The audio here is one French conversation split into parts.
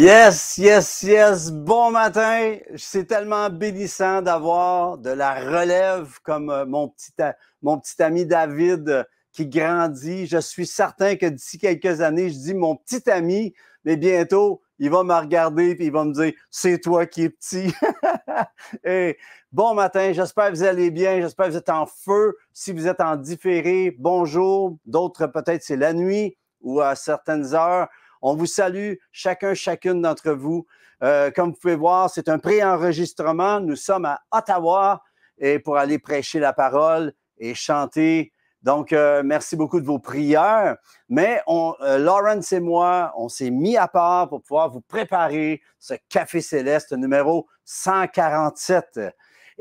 Yes, yes, yes. Bon matin. C'est tellement bénissant d'avoir de la relève comme euh, mon petit, mon petit ami David euh, qui grandit. Je suis certain que d'ici quelques années, je dis mon petit ami, mais bientôt, il va me regarder et il va me dire C'est toi qui es petit. bon matin, j'espère que vous allez bien, j'espère que vous êtes en feu. Si vous êtes en différé, bonjour. D'autres, peut-être, c'est la nuit ou à certaines heures. On vous salue, chacun, chacune d'entre vous. Euh, comme vous pouvez voir, c'est un pré-enregistrement. Nous sommes à Ottawa et pour aller prêcher la parole et chanter. Donc, euh, merci beaucoup de vos prières. Mais on, euh, et moi, on s'est mis à part pour pouvoir vous préparer ce Café Céleste numéro 147.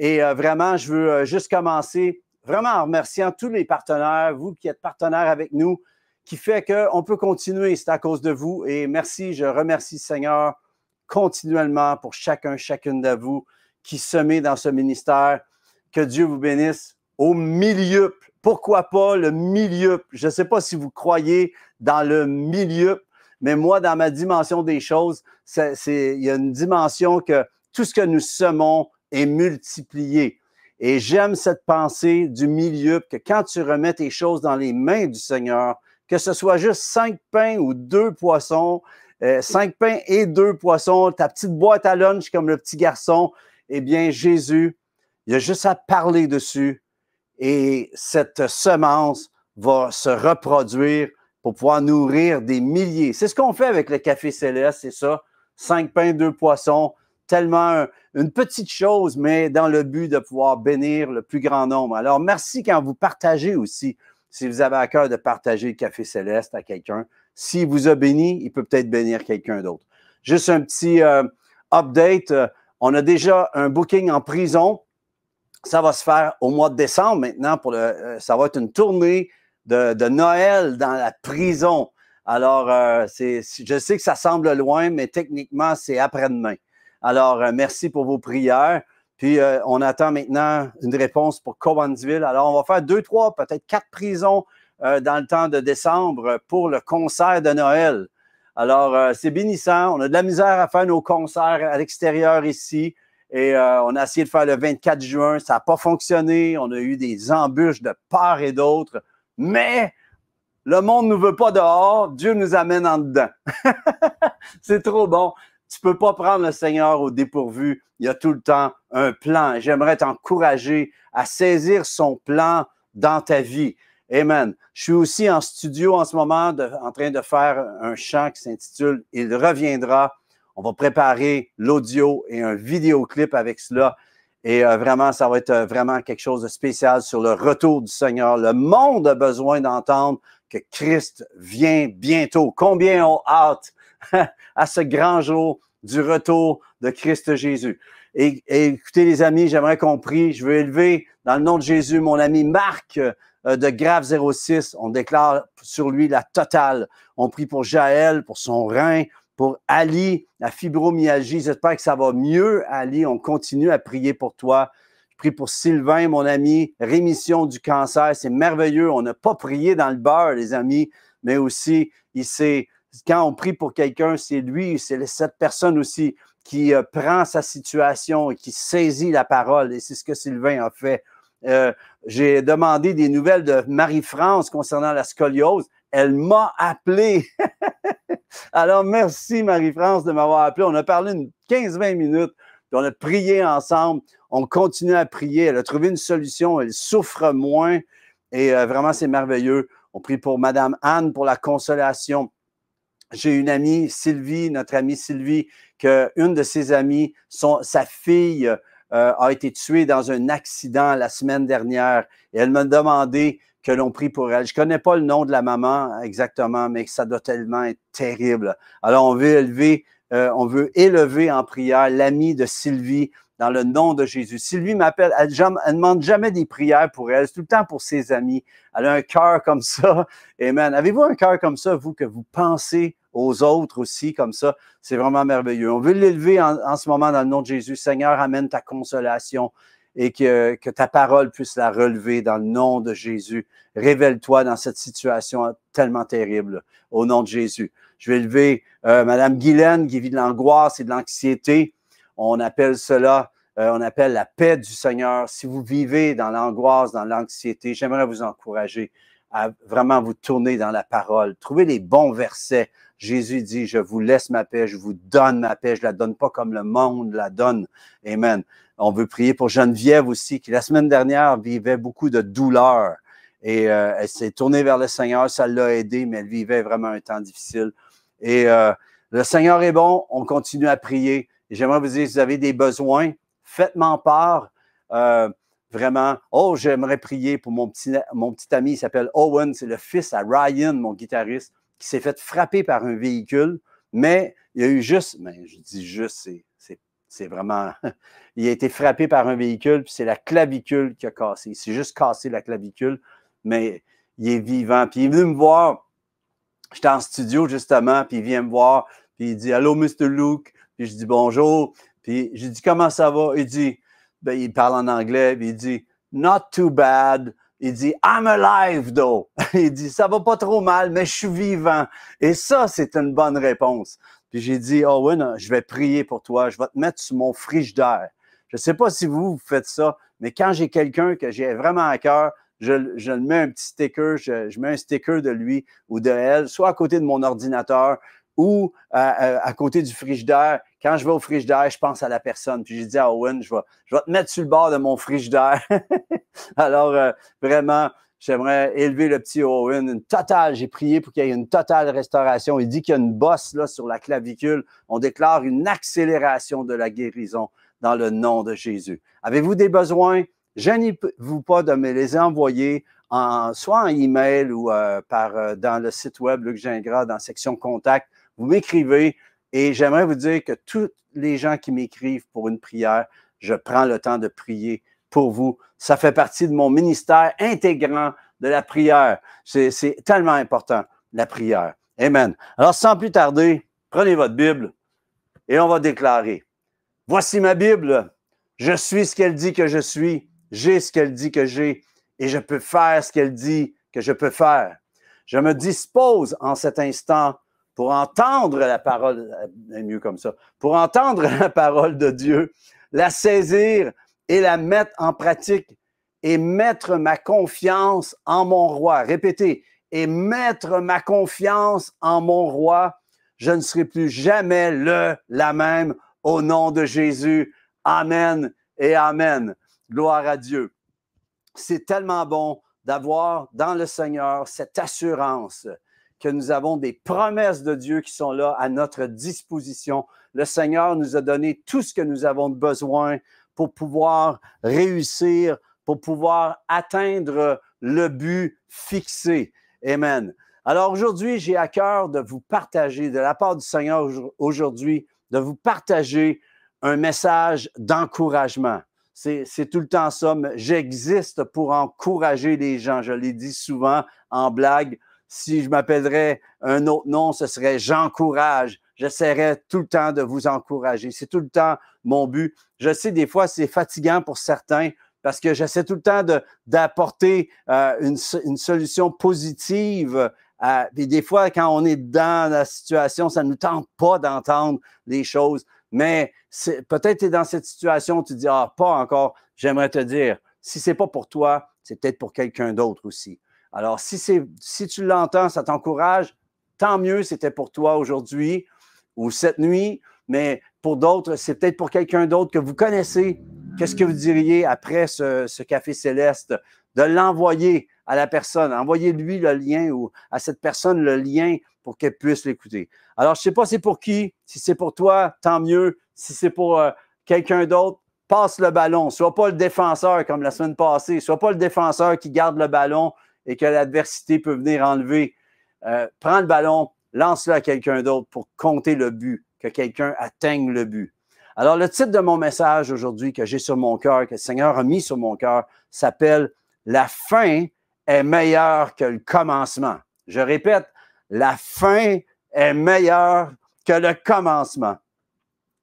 Et vraiment, je veux juste commencer vraiment en remerciant tous les partenaires, vous qui êtes partenaires avec nous, qui fait qu'on peut continuer. C'est à cause de vous. Et merci, je remercie Seigneur continuellement pour chacun, chacune de vous qui semez dans ce ministère. Que Dieu vous bénisse au milieu. Pourquoi pas le milieu? Je ne sais pas si vous croyez dans le milieu, mais moi, dans ma dimension des choses, il y a une dimension que tout ce que nous semons est multiplié. Et j'aime cette pensée du milieu, que quand tu remets tes choses dans les mains du Seigneur, que ce soit juste cinq pains ou deux poissons, euh, cinq pains et deux poissons, ta petite boîte à lunch comme le petit garçon, eh bien, Jésus, il a juste à parler dessus et cette semence va se reproduire pour pouvoir nourrir des milliers. C'est ce qu'on fait avec le café céleste, c'est ça. Cinq pains, deux poissons, tellement une petite chose, mais dans le but de pouvoir bénir le plus grand nombre. Alors, merci quand vous partagez aussi si vous avez à cœur de partager le café céleste à quelqu'un, s'il vous a béni, il peut peut-être bénir quelqu'un d'autre. Juste un petit euh, update. Euh, on a déjà un booking en prison. Ça va se faire au mois de décembre maintenant. Pour euh, ça va être une tournée de, Noël dans la prison. Alors, je sais que ça semble loin, mais techniquement, c'est après-demain. Alors, merci pour vos prières. Puis euh, on attend maintenant une réponse pour Cowansville. Alors, on va faire deux, trois, peut-être quatre prisons euh, dans le temps de décembre euh, pour le concert de Noël. Alors, c'est bénissant. On a de la misère à faire nos concerts à l'extérieur ici. Et on a essayé de faire le 24 juin. Ça n'a pas fonctionné. On a eu des embûches de part et d'autre. Mais le monde ne nous veut pas dehors. Dieu nous amène en dedans. c'est trop bon. Tu peux pas prendre le Seigneur au dépourvu. Il y a tout le temps un plan. J'aimerais t'encourager à saisir son plan dans ta vie. Amen. Je suis aussi en studio en ce moment en train de faire un chant qui s'intitule Il reviendra. On va préparer l'audio et un vidéoclip avec cela. Et euh, vraiment, ça va être euh, vraiment quelque chose de spécial sur le retour du Seigneur. Le monde a besoin d'entendre que Christ vient bientôt. Combien on hâte à ce grand jour du retour de Christ Jésus. Et, écoutez les amis, j'aimerais qu'on prie. Je veux élever dans le nom de Jésus mon ami Marc euh, de Grave 06. On déclare sur lui la totale. On prie pour Jaël, pour son rein, pour Ali, la fibromyalgie. J'espère que ça va mieux, Ali. On continue à prier pour toi. Je prie pour Sylvain, mon ami, rémission du cancer. C'est merveilleux. On n'a pas prié dans le beurre, les amis, mais aussi il s'est quand on prie pour quelqu'un, c'est lui, c'est cette personne aussi qui euh, prend sa situation et qui saisit la parole. Et c'est ce que Sylvain a fait. Euh, j'ai demandé des nouvelles de Marie-France concernant la scoliose. Elle m'a appelé. Alors, merci Marie-France de m'avoir appelé. On a parlé une 15-20 minutes, puis on a prié ensemble. On continue à prier. Elle a trouvé une solution. Elle souffre moins. Et euh, vraiment, c'est merveilleux. On prie pour Madame Anne pour la consolation j'ai une amie, Sylvie, notre amie Sylvie, une de ses amies, sa fille euh, a été tuée dans un accident la semaine dernière. Et elle m'a demandé que l'on prie pour elle. Je ne connais pas le nom de la maman exactement, mais ça doit tellement être terrible. Alors, on veut élever, euh, on veut élever en prière l'amie de Sylvie dans le nom de Jésus. Sylvie m'appelle, elle ne demande jamais des prières pour elle, c'est tout le temps pour ses amis. Elle a un cœur comme ça. Amen. Avez-vous un cœur comme ça, vous, que vous pensez aux autres aussi comme ça. C'est vraiment merveilleux. On veut l'élever en, ce moment dans le nom de Jésus. Seigneur, amène ta consolation et que, ta parole puisse la relever dans le nom de Jésus. Révèle-toi dans cette situation tellement terrible au nom de Jésus. Je vais élever euh, Madame Guylaine qui vit de l'angoisse et de l'anxiété. On appelle cela, euh, on appelle la paix du Seigneur. Si vous vivez dans l'angoisse, dans l'anxiété, j'aimerais vous encourager à vraiment vous tourner dans la parole. Trouvez les bons versets. Jésus dit, je vous laisse ma paix, je vous donne ma paix, je la donne pas comme le monde la donne. Amen. On veut prier pour Geneviève aussi, qui la semaine dernière vivait beaucoup de douleur. Et euh, elle s'est tournée vers le Seigneur, ça l'a aidée, mais elle vivait vraiment un temps difficile. Et euh, le Seigneur est bon, on continue à prier. J'aimerais vous dire, si vous avez des besoins, faites-m'en part. Euh, vraiment, oh, j'aimerais prier pour mon petit, mon petit ami, il s'appelle Owen, c'est le fils à Ryan, mon guitariste, qui s'est fait frapper par un véhicule, mais il y a eu juste, mais je dis juste, c'est vraiment, il a été frappé par un véhicule, puis c'est la clavicule qui a cassé. Il s'est juste cassé la clavicule, mais il est vivant. Puis il est venu me voir, j'étais en studio justement, puis il vient me voir, puis il dit, Allô, Mr. Luke, puis je dis bonjour, puis je dis, comment ça va? Il dit, ben, il parle en anglais, il dit Not too bad. Il dit I'm alive though. il dit ça va pas trop mal, mais je suis vivant. Et ça, c'est une bonne réponse. Puis j'ai dit oh oui, je vais prier pour toi. Je vais te mettre sur mon d'air. Je sais pas si vous, vous faites ça, mais quand j'ai quelqu'un que j'ai vraiment à cœur, je, je mets un petit sticker, je, je, mets un sticker de lui ou de elle, soit à côté de mon ordinateur, ou à, côté du frigidaire. Quand je vais au frigidaire, je pense à la personne. Puis j'ai dit à Owen, je vais, je te mettre sur le bord de mon frigidaire. Alors, euh, vraiment, j'aimerais élever le petit Owen. Une totale, j'ai prié pour qu'il y ait une totale restauration. Il dit qu'il y a une bosse là, sur la clavicule. On déclare une accélération de la guérison dans le nom de Jésus. Avez-vous des besoins? n'y vous pas de me les envoyer. En, soit en email ou euh, par, euh, dans le site web Luc Gingras, dans la section contact. Vous m'écrivez et j'aimerais vous dire que tous les gens qui m'écrivent pour une prière, je prends le temps de prier pour vous. Ça fait partie de mon ministère intégrant de la prière. C'est tellement important, la prière. Amen. Alors, sans plus tarder, prenez votre Bible et on va déclarer. Voici ma Bible. Je suis ce qu'elle dit que je suis. J'ai ce qu'elle dit que j'ai. Et je peux faire ce qu'elle dit que je peux faire. Je me dispose en cet instant pour entendre la parole, euh, mieux comme ça, pour entendre la parole de Dieu, la saisir et la mettre en pratique et mettre ma confiance en mon roi. Répétez, et mettre ma confiance en mon roi, je ne serai plus jamais le, la même, au nom de Jésus. Amen et Amen. Gloire à Dieu. C'est tellement bon d'avoir dans le Seigneur cette assurance que nous avons des promesses de Dieu qui sont là à notre disposition. Le Seigneur nous a donné tout ce que nous avons besoin pour pouvoir réussir, pour pouvoir atteindre le but fixé. Amen. Alors aujourd'hui, j'ai à cœur de vous partager, de la part du Seigneur aujourd'hui, de vous partager un message d'encouragement. C'est tout le temps ça. J'existe pour encourager les gens. Je l'ai dit souvent en blague. Si je m'appellerais un autre nom, ce serait J'encourage. J'essaierai tout le temps de vous encourager. C'est tout le temps mon but. Je sais, des fois, c'est fatigant pour certains parce que j'essaie tout le temps d'apporter euh, une, solution positive. et euh, des fois, quand on est dans la situation, ça ne nous tente pas d'entendre les choses. Mais peut-être tu es dans cette situation, tu dis, ah, pas encore, j'aimerais te dire, si c'est pas pour toi, c'est peut-être pour quelqu'un d'autre aussi. Alors, si, tu l'entends, ça t'encourage, tant mieux, c'était pour toi aujourd'hui ou cette nuit, mais pour d'autres, c'est peut-être pour quelqu'un d'autre que vous connaissez. Qu'est-ce que vous diriez après ce, café céleste? De l'envoyer à la personne, envoyez-lui le lien ou à cette personne le lien pour qu'elle puisse l'écouter. Alors, je ne sais pas c'est pour qui, si c'est pour toi, tant mieux. Si c'est pour euh, quelqu'un d'autre, passe le ballon. Sois pas le défenseur comme la semaine passée. Sois pas le défenseur qui garde le ballon et que l'adversité peut venir enlever. Euh, prends le ballon, lance-le à quelqu'un d'autre pour compter le but, que quelqu'un atteigne le but. Alors, le titre de mon message aujourd'hui que j'ai sur mon cœur, que le Seigneur a mis sur mon cœur, s'appelle La fin est meilleure que le commencement. Je répète, la fin est meilleure que le commencement.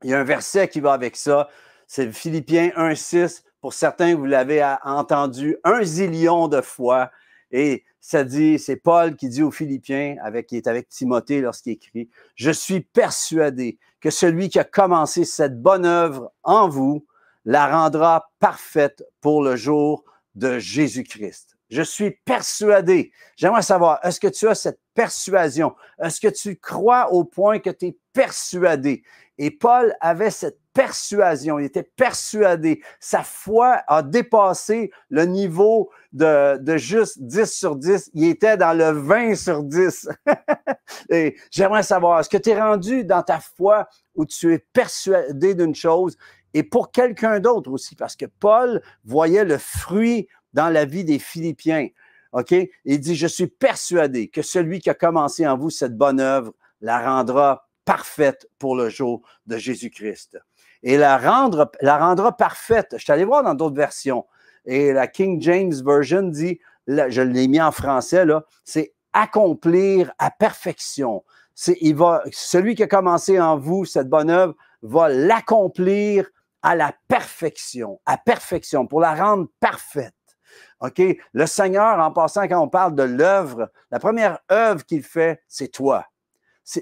Il y a un verset qui va avec ça, c'est Philippiens 1.6. Pour certains, vous l'avez entendu un zillion de fois. Et ça dit, c'est Paul qui dit aux Philippiens, avec, qui est avec Timothée lorsqu'il écrit, Je suis persuadé que celui qui a commencé cette bonne œuvre en vous la rendra parfaite pour le jour de Jésus-Christ. Je suis persuadé. J'aimerais savoir, est-ce que tu as cette persuasion? Est-ce que tu crois au point que tu es persuadé? Et Paul avait cette persuasion, il était persuadé. Sa foi a dépassé le niveau de, de juste 10 sur 10. Il était dans le 20 sur 10. Et j'aimerais savoir, est-ce que tu es rendu dans ta foi où tu es persuadé d'une chose et pour quelqu'un d'autre aussi, parce que Paul voyait le fruit dans la vie des Philippiens. OK? Il dit Je suis persuadé que celui qui a commencé en vous cette bonne œuvre la rendra parfaite pour le jour de Jésus-Christ. Et la, rendre, la rendra parfaite. Je suis allé voir dans d'autres versions. Et la King James Version dit, je l'ai mis en français, là, c'est accomplir à perfection. Il va, celui qui a commencé en vous cette bonne œuvre va l'accomplir à la perfection, à perfection, pour la rendre parfaite. OK? Le Seigneur, en passant, quand on parle de l'œuvre, la première œuvre qu'il fait, c'est toi.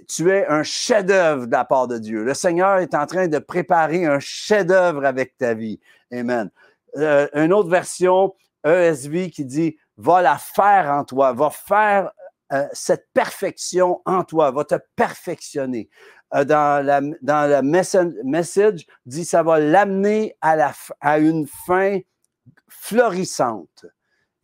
Tu es un chef-d'œuvre de la part de Dieu. Le Seigneur est en train de préparer un chef-d'œuvre avec ta vie. Amen. Euh, une autre version, ESV, qui dit Va la faire en toi, va faire euh, cette perfection en toi, va te perfectionner. Euh, dans le dans message, dit ça va l'amener à, à une fin florissante.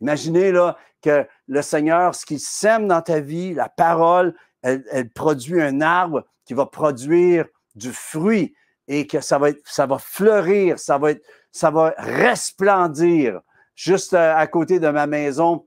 Imaginez là, que le Seigneur, ce qu'il sème dans ta vie, la parole, elle, produit un arbre qui va produire du fruit et que ça va, ça va fleurir, ça va, ça va resplendir. Juste euh, à côté de ma maison,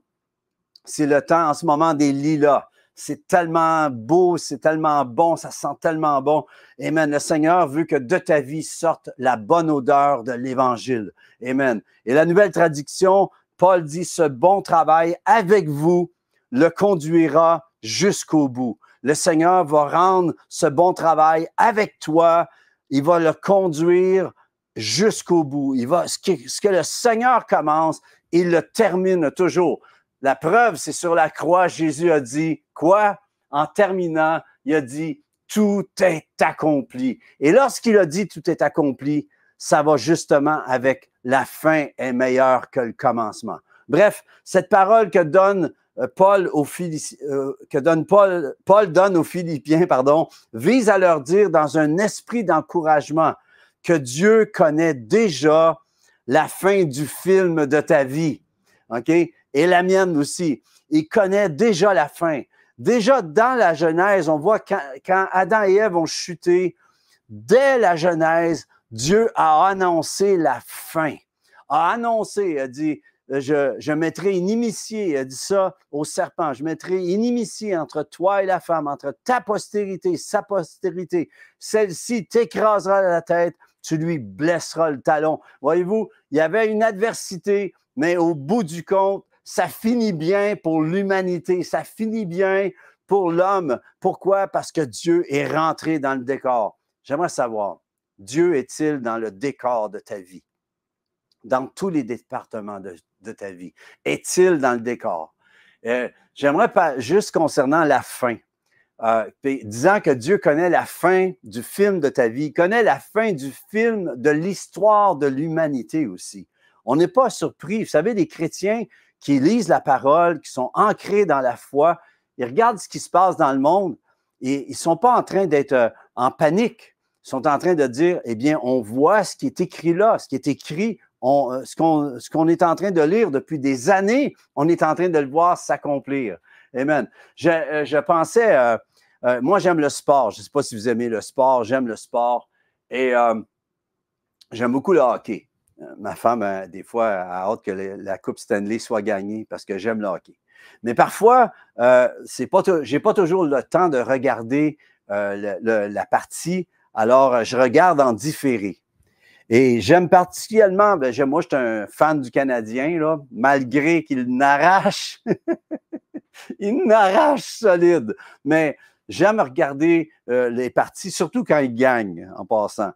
c'est le temps en ce moment des lilas c'est tellement beau, c'est tellement bon, ça sent tellement bon. Amen. Le Seigneur veut que de ta vie sorte la bonne odeur de l'Évangile. Amen. Et la nouvelle traduction, Paul dit, ce bon travail avec vous le conduira jusqu'au bout. Le Seigneur va rendre ce bon travail avec toi. Il va le conduire jusqu'au bout. Il va, ce que le Seigneur commence, il le termine toujours. La preuve, c'est sur la croix, Jésus a dit quoi? En terminant, il a dit tout est accompli. Et lorsqu'il a dit tout est accompli, ça va justement avec la fin est meilleure que le commencement. Bref, cette parole que donne euh, Paul aux euh, que donne Paul, Paul donne aux Philippiens, pardon, vise à leur dire dans un esprit d'encouragement que Dieu connaît déjà la fin du film de ta vie. OK? et la mienne aussi. Il connaît déjà la fin. Déjà dans la Genèse, on voit quand, Adam et Ève ont chuté, dès la Genèse, Dieu a annoncé la fin. A annoncé, a dit, euh, je, je, mettrai inimitié, il a dit ça au serpent, je mettrai inimitié entre toi et la femme, entre ta postérité, sa postérité. Celle-ci t'écrasera la tête, tu lui blesseras le talon. Voyez-vous, il y avait une adversité, mais au bout du compte, ça finit bien pour l'humanité, ça finit bien pour l'homme. Pourquoi? Parce que Dieu est rentré dans le décor. J'aimerais savoir, Dieu est-il dans le décor de ta vie? Dans tous les départements de, ta vie? Est-il dans le décor? Euh, j'aimerais juste concernant la fin. Euh, disant que Dieu connaît la fin du film de ta vie, connaît la fin du film de l'histoire de l'humanité aussi. On n'est pas surpris. Vous savez, les chrétiens, qui lisent la parole, qui sont ancrés dans la foi, ils regardent ce qui se passe dans le monde et ils ne sont pas en train d'être euh, en panique. Ils sont en train de dire, eh bien, on voit ce qui est écrit là, ce qui est écrit, euh, ce qu'on est en train de lire depuis des années, on est en train de le voir s'accomplir. Amen. Je, euh, je pensais, moi j'aime le sport, je ne sais pas si vous aimez le sport, j'aime le sport et j'aime beaucoup le hockey. Euh, ma femme, euh, des fois, a hâte que la Coupe Stanley soit gagnée parce que j'aime le hockey. Mais parfois, euh, je n'ai pas toujours le temps de regarder la partie, alors je regarde en différé. Et j'aime particulièrement, ben, moi, je suis un fan du Canadien, malgré qu'il n'arrache, il n'arrache solide. Mais j'aime regarder les parties, surtout quand il gagne, en passant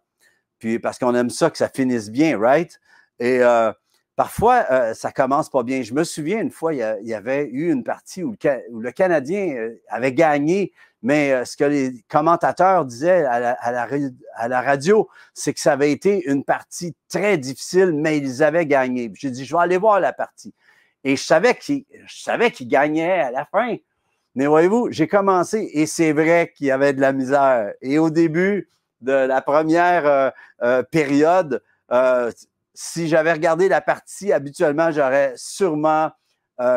puis parce qu'on aime ça que ça finisse bien, right? Et euh, parfois, euh, ça commence pas bien. Je me souviens une fois, il y, avait eu une partie où le, Canadien euh, avait gagné, mais ce que les commentateurs disaient à la, radio, c'est que ça avait été une partie très difficile, mais ils avaient gagné. J'ai dit, je vais aller voir la partie. Et je savais qu'ils gagnaient gagnait à la fin. Mais voyez-vous, j'ai commencé et c'est vrai qu'il y avait de la misère. Et au début, de la première euh, euh, période, euh, si j'avais regardé la partie habituellement, j'aurais sûrement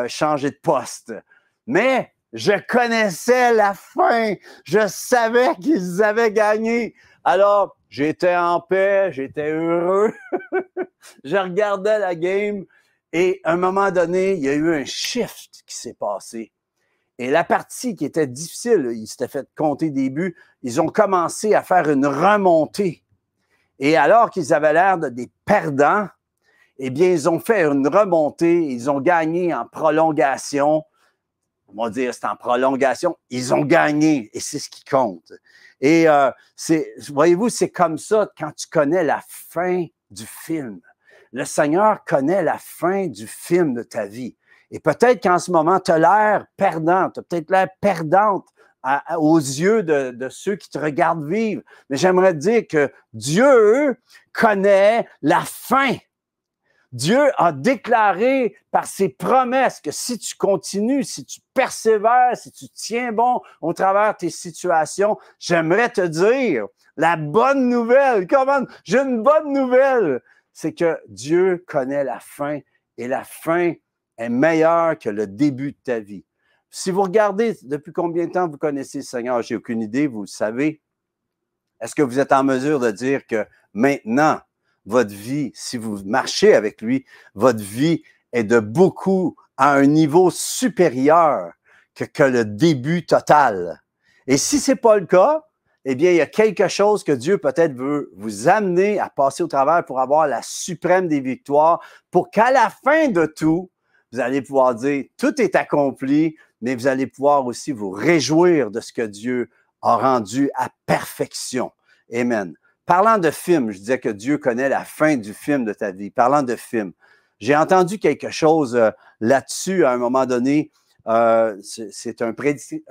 changé de poste. Mais je connaissais la fin. Je savais qu'ils avaient gagné. Alors, j'étais en paix, j'étais heureux. je regardais la game et à un moment donné, il y a eu un shift qui s'est passé. Et la partie qui était difficile, ils s'étaient fait compter des buts, ils ont commencé à faire une remontée. Et alors qu'ils avaient l'air de des perdants, eh bien, ils ont fait une remontée, ils ont gagné en prolongation. On va dire, c'est en prolongation. Ils ont gagné et c'est ce qui compte. Et euh, voyez-vous, c'est comme ça quand tu connais la fin du film. Le Seigneur connaît la fin du film de ta vie. Et peut-être qu'en ce moment, tu as l'air perdant, tu as peut-être l'air perdante aux yeux de, de, ceux qui te regardent vivre. Mais j'aimerais te dire que Dieu connaît la fin. Dieu a déclaré par ses promesses que si tu continues, si tu persévères, si tu tiens bon au travers de tes situations, j'aimerais te dire la bonne nouvelle. Comment? J'ai une bonne nouvelle. C'est que Dieu connaît la fin et la fin est meilleur que le début de ta vie. Si vous regardez depuis combien de temps vous connaissez le Seigneur, j'ai aucune idée, vous le savez. Est-ce que vous êtes en mesure de dire que maintenant, votre vie, si vous marchez avec lui, votre vie est de beaucoup à un niveau supérieur que, que le début total? Et si ce n'est pas le cas, eh bien, il y a quelque chose que Dieu peut-être veut vous amener à passer au travers pour avoir la suprême des victoires, pour qu'à la fin de tout, vous allez pouvoir dire, tout est accompli, mais vous allez pouvoir aussi vous réjouir de ce que Dieu a rendu à perfection. Amen. Parlant de film, je disais que Dieu connaît la fin du film de ta vie. Parlant de film, j'ai entendu quelque chose euh, là-dessus à un moment donné. Euh, c'est un,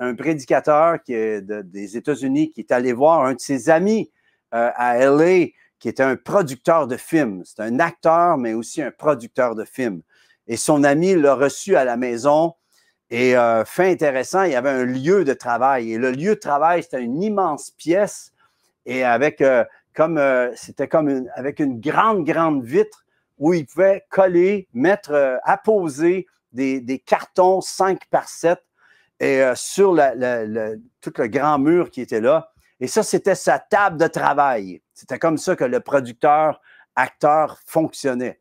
un, prédicateur qui des États-Unis qui est allé voir un de ses amis euh, à LA qui était un producteur de films. C'est un acteur, mais aussi un producteur de films et son ami l'a reçu à la maison. Et euh, fin fait intéressant, il y avait un lieu de travail. Et le lieu de travail, c'était une immense pièce. Et avec euh, comme euh, c'était comme avec une grande, grande vitre où il pouvait coller, mettre, apposer des, cartons 5 par 7 et sur tout le grand mur qui était là. Et ça, c'était sa table de travail. C'était comme ça que le producteur, acteur fonctionnait.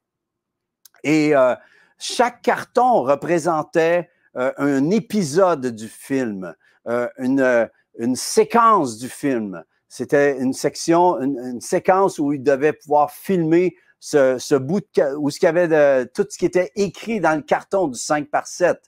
Et chaque carton représentait euh, un épisode du film, euh, euh, une, séquence du film. C'était une section, une, séquence où il devait pouvoir filmer ce, bout de où ce y avait tout ce qui était écrit dans le carton du 5 par 7.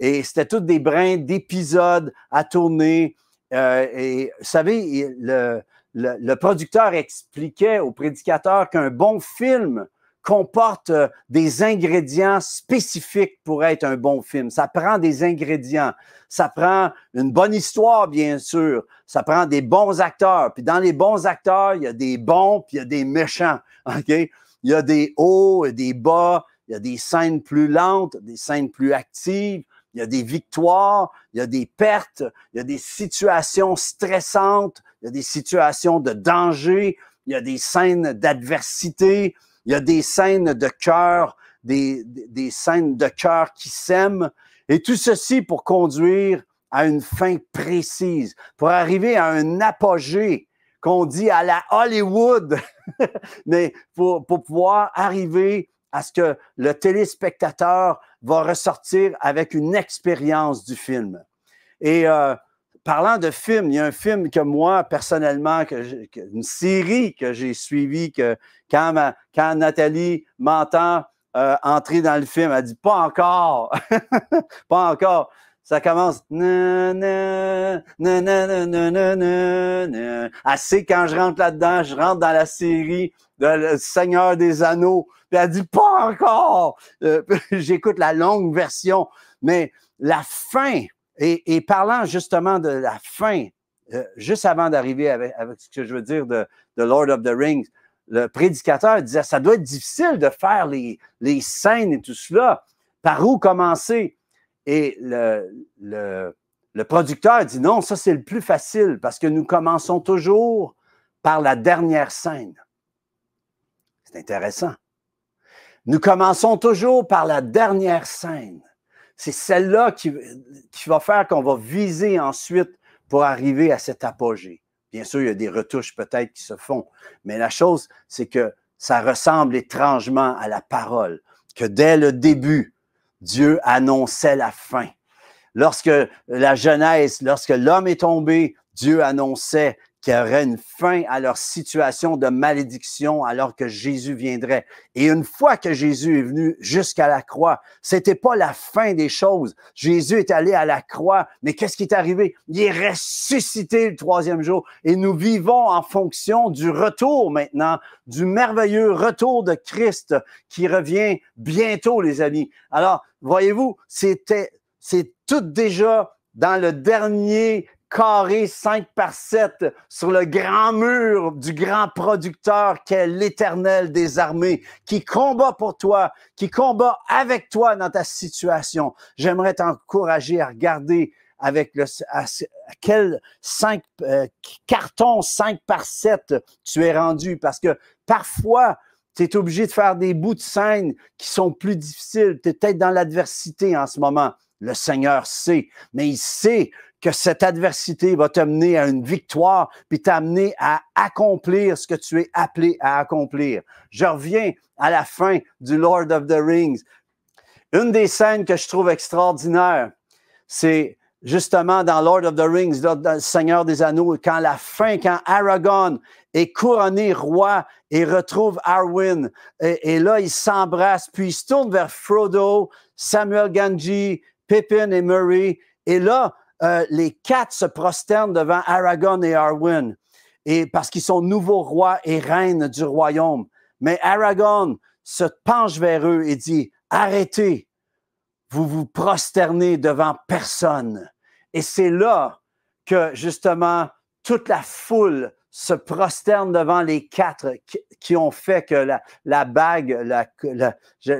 et c'était tous des brins d'épisodes à tourner. et vous savez, le producteur expliquait au prédicateur qu'un bon film, comporte euh, des ingrédients spécifiques pour être un bon film. Ça prend des ingrédients. Ça prend une bonne histoire, bien sûr. Ça prend des bons acteurs. Puis dans les bons acteurs, il y a des bons, puis il y a des méchants. OK? Il y a des hauts et des bas. Il y a des scènes plus lentes, des scènes plus actives. Il y a des victoires, il y a des pertes, il y a des situations stressantes, il y a des situations de danger, il y a des scènes d'adversité, il y a des scènes de cœur, des, des scènes de cœur qui s'aiment. Et tout ceci pour conduire à une fin précise, pour arriver à un apogée qu'on dit à la Hollywood, mais pour, pour, pouvoir arriver à ce que le téléspectateur va ressortir avec une expérience du film. Et euh, parlant de films, il y a un film que moi, personnellement, que, une série que j'ai suivie, que quand, quand Nathalie m'entend euh, entrer dans le film, elle dit Pas encore Pas encore ça commence. Na, quand je rentre là-dedans, je rentre dans la série de Le Seigneur des Anneaux. Puis elle dit pas encore. Euh, j'écoute la longue version, mais la fin et, parlant justement de la fin, euh, juste avant d'arriver avec, ce que je veux dire de, Lord of the Rings, le prédicateur disait ça doit être difficile de faire les, scènes et tout cela. Par où commencer? Et le producteur dit non, ça c'est le plus facile parce que nous commençons toujours par la dernière scène. C'est intéressant. Nous commençons toujours par la dernière scène. C'est celle-là qui, va faire qu'on va viser ensuite pour arriver à cet apogée. Bien sûr, il y a des retouches peut-être qui se font, mais la chose, c'est que ça ressemble étrangement à la parole, que dès le début, Dieu annonçait la fin. Lorsque la Genèse, lorsque l'homme est tombé, Dieu annonçait qu'il une fin à leur situation de malédiction alors que Jésus viendrait. Et une fois que Jésus est venu jusqu'à la croix, c'était pas la fin des choses. Jésus est allé à la croix, mais qu'est-ce qui est arrivé? Il est ressuscité le troisième jour et nous vivons en fonction du retour maintenant, du merveilleux retour de Christ qui revient bientôt, les amis. Alors, voyez-vous, c'était, c'est tout déjà dans le dernier carré 5 par 7 sur le grand mur du grand producteur qu'est l'éternel des armées, qui combat pour toi, qui combat avec toi dans ta situation. J'aimerais t'encourager à regarder avec le, à, quel euh, carton 5 par 7 tu es rendu, parce que parfois, tu es obligé de faire des bouts de scène qui sont plus difficiles. Tu es peut-être dans l'adversité en ce moment. Le Seigneur sait, mais il sait que cette adversité va t'amener à une victoire, puis t'amener à accomplir ce que tu es appelé à accomplir. Je reviens à la fin du Lord of the Rings. Une des scènes que je trouve extraordinaire, c'est justement dans Lord of the Rings, dans le Seigneur des Anneaux, quand la fin, quand Aragorn est couronné roi et retrouve Arwen, et, là, il s'embrasse, puis il se tourne vers Frodo, Samuel Ganji, Pippin et Murray. Et là, euh, les quatre se prosternent devant Aragon et Arwen, et, parce qu'ils sont nouveaux rois et reines du royaume. Mais Aragon se penche vers eux et dit, arrêtez, vous vous prosternez devant personne. Et c'est là que justement toute la foule se prosterne devant les quatre qui, ont fait que la, la bague,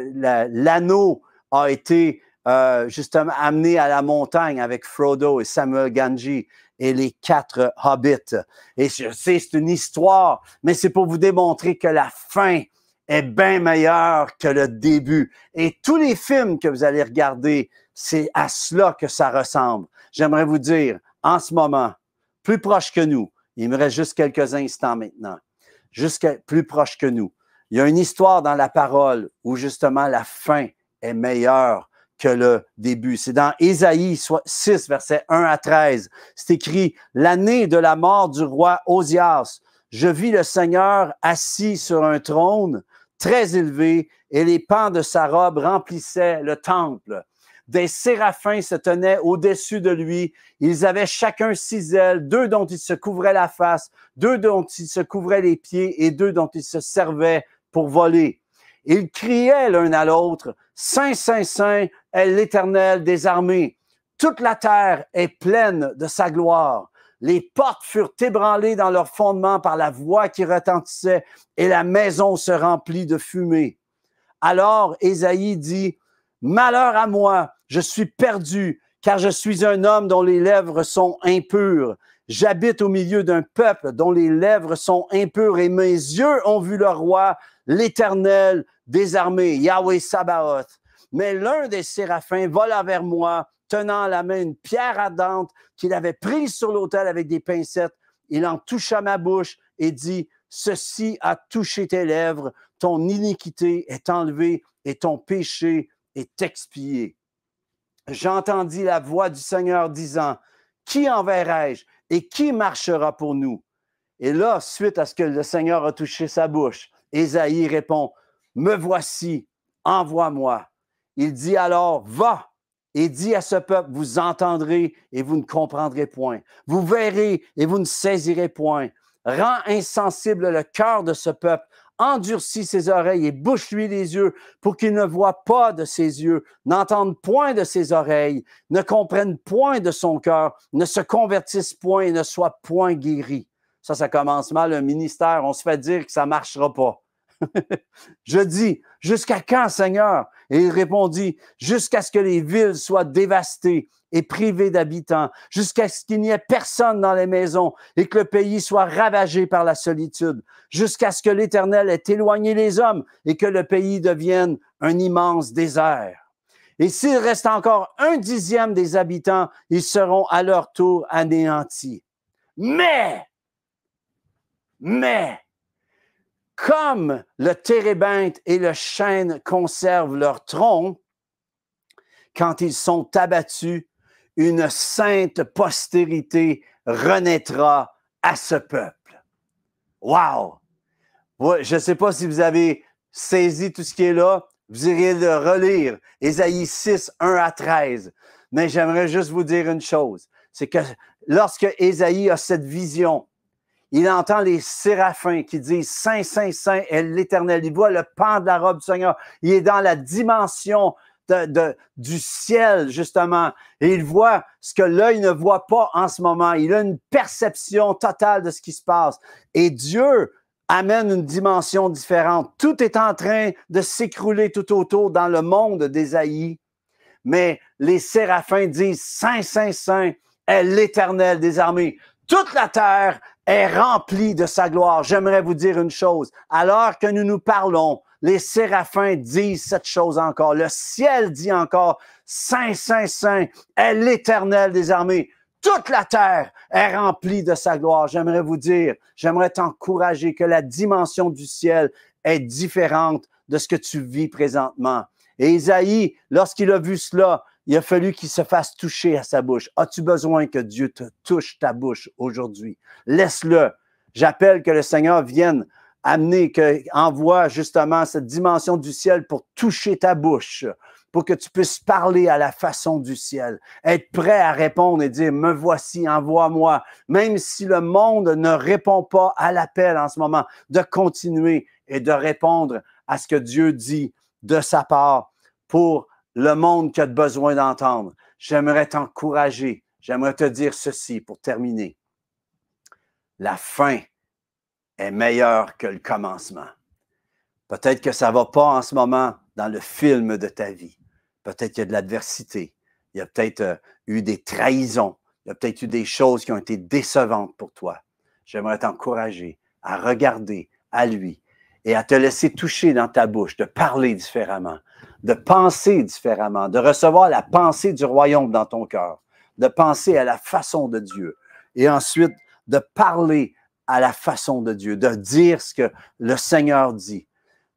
l'anneau a été euh, justement amené à la montagne avec Frodo et Samuel Ganji et les quatre hobbits. Et je sais, c'est une histoire, mais c'est pour vous démontrer que la fin est bien meilleure que le début. Et tous les films que vous allez regarder, c'est à cela que ça ressemble. J'aimerais vous dire, en ce moment, plus proche que nous, il me reste juste quelques instants maintenant, jusqu'à plus proche que nous. Il y a une histoire dans la parole où justement la fin est meilleure le début. C'est dans Ésaïe 6, verset 1 à 13. C'est écrit, l'année de la mort du roi Osias, je vis le Seigneur assis sur un trône très élevé et les pans de sa robe remplissaient le temple. Des séraphins se tenaient au-dessus de lui. Ils avaient chacun six ailes, deux dont ils se couvraient la face, deux dont ils se couvraient les pieds et deux dont ils se servaient pour voler. Ils criaient l'un à l'autre, Saint, Saint, Saint est l'Éternel des armées. Toute la terre est pleine de sa gloire. Les portes furent ébranlées dans leur fondement par la voix qui retentissait et la maison se remplit de fumée. Alors Ésaïe dit, Malheur à moi, je suis perdu, car je suis un homme dont les lèvres sont impures. J'habite au milieu d'un peuple dont les lèvres sont impures et mes yeux ont vu le roi, l'Éternel désarmé, Yahweh Sabaoth. Mais l'un des séraphins vola vers moi, tenant à la main une pierre ardente qu'il avait prise sur l'autel avec des pincettes. Il en toucha ma bouche et dit, Ceci a touché tes lèvres, ton iniquité est enlevée et ton péché est expié. J'entendis la voix du Seigneur disant, Qui enverrai-je et qui marchera pour nous? Et là, suite à ce que le Seigneur a touché sa bouche, Esaïe répond, me voici, envoie-moi. Il dit alors, va et dis à ce peuple, vous entendrez et vous ne comprendrez point. Vous verrez et vous ne saisirez point. Rends insensible le cœur de ce peuple. Endurcis ses oreilles et bouche-lui les yeux pour qu'il ne voit pas de ses yeux, n'entende point de ses oreilles, ne comprenne point de son cœur, ne se convertisse point et ne soit point guéri. Ça, ça commence mal, un ministère, on se fait dire que ça ne marchera pas. je dis, jusqu'à quand, Seigneur? Et il répondit, jusqu'à ce que les villes soient dévastées et privées d'habitants, jusqu'à ce qu'il n'y ait personne dans les maisons et que le pays soit ravagé par la solitude, jusqu'à ce que l'Éternel ait éloigné les hommes et que le pays devienne un immense désert. Et s'il reste encore un dixième des habitants, ils seront à leur tour anéantis. Mais, mais, comme le térébinthe et le chêne conservent leur tronc, quand ils sont abattus, une sainte postérité renaîtra à ce peuple. Wow! Je ne sais pas si vous avez saisi tout ce qui est là. Vous irez le relire. Ésaïe 6, 1 à 13. Mais j'aimerais juste vous dire une chose. C'est que lorsque Ésaïe a cette vision, il entend les séraphins qui disent Saint, Saint, Saint est l'Éternel. Il voit le pan de la robe du Seigneur. Il est dans la dimension du ciel, justement. Et il voit ce que l'œil ne voit pas en ce moment. Il a une perception totale de ce qui se passe. Et Dieu amène une dimension différente. Tout est en train de s'écrouler tout autour dans le monde des aïs. Mais les séraphins disent Saint, Saint, Saint est l'Éternel des armées. Toute la terre est rempli de sa gloire. J'aimerais vous dire une chose. Alors que nous nous parlons, les séraphins disent cette chose encore. Le ciel dit encore, Saint, Saint, Saint est l'Éternel des armées. Toute la terre est remplie de sa gloire. J'aimerais vous dire, j'aimerais t'encourager que la dimension du ciel est différente de ce que tu vis présentement. Et Isaïe, lorsqu'il a vu cela, il a fallu qu'il se fasse toucher à sa bouche. As-tu besoin que Dieu te touche ta bouche aujourd'hui? Laisse-le. J'appelle que le Seigneur vienne amener, que, envoie justement cette dimension du ciel pour toucher ta bouche, pour que tu puisses parler à la façon du ciel, être prêt à répondre et dire, me voici, envoie-moi, même si le monde ne répond pas à l'appel en ce moment, de continuer et de répondre à ce que Dieu dit de sa part pour le monde qui a besoin d'entendre. J'aimerais t'encourager. J'aimerais te dire ceci pour terminer. La fin est meilleure que le commencement. Peut-être que ça ne va pas en ce moment dans le film de ta vie. Peut-être qu'il y a de l'adversité. Il y a peut-être euh, eu des trahisons. Il y a peut-être eu des choses qui ont été décevantes pour toi. J'aimerais t'encourager à regarder à lui et à te laisser toucher dans ta bouche, de parler différemment, de penser différemment, de recevoir la pensée du royaume dans ton cœur, de penser à la façon de Dieu et ensuite de parler à la façon de Dieu, de dire ce que le Seigneur dit,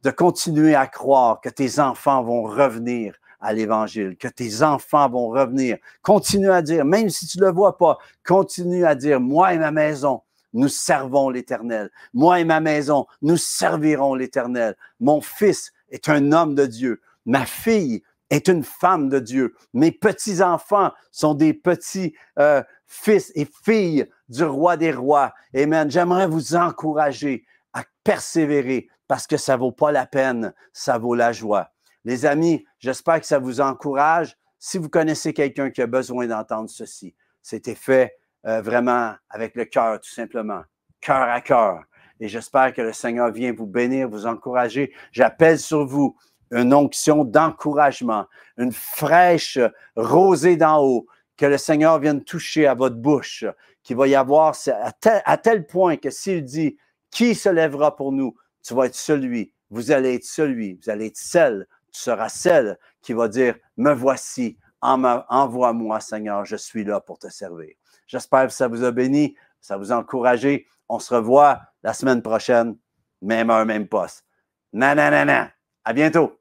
de continuer à croire que tes enfants vont revenir à l'Évangile, que tes enfants vont revenir. Continue à dire, même si tu ne le vois pas, continue à dire, moi et ma maison, nous servons l'Éternel. Moi et ma maison, nous servirons l'Éternel. Mon fils est un homme de Dieu. Ma fille est une femme de Dieu. Mes petits-enfants sont des petits euh, fils et filles du roi des rois. Amen. J'aimerais vous encourager à persévérer parce que ça vaut pas la peine, ça vaut la joie. Les amis, j'espère que ça vous encourage. Si vous connaissez quelqu'un qui a besoin d'entendre ceci, c'était fait euh, vraiment avec le cœur, tout simplement, cœur à cœur. Et j'espère que le Seigneur vient vous bénir, vous encourager. J'appelle sur vous une onction d'encouragement, une fraîche rosée d'en haut, que le Seigneur vienne toucher à votre bouche, qu'il va y avoir à à tel point que s'il dit, qui se lèvera pour nous, tu vas être celui, vous allez être celui, vous allez être celle, tu seras celle qui va dire, me voici, envoie-moi Seigneur, je suis là pour te servir. J'espère que ça vous a béni, ça vous a encouragé. On se revoit la semaine prochaine, même heure, même poste. Nanana. À bientôt.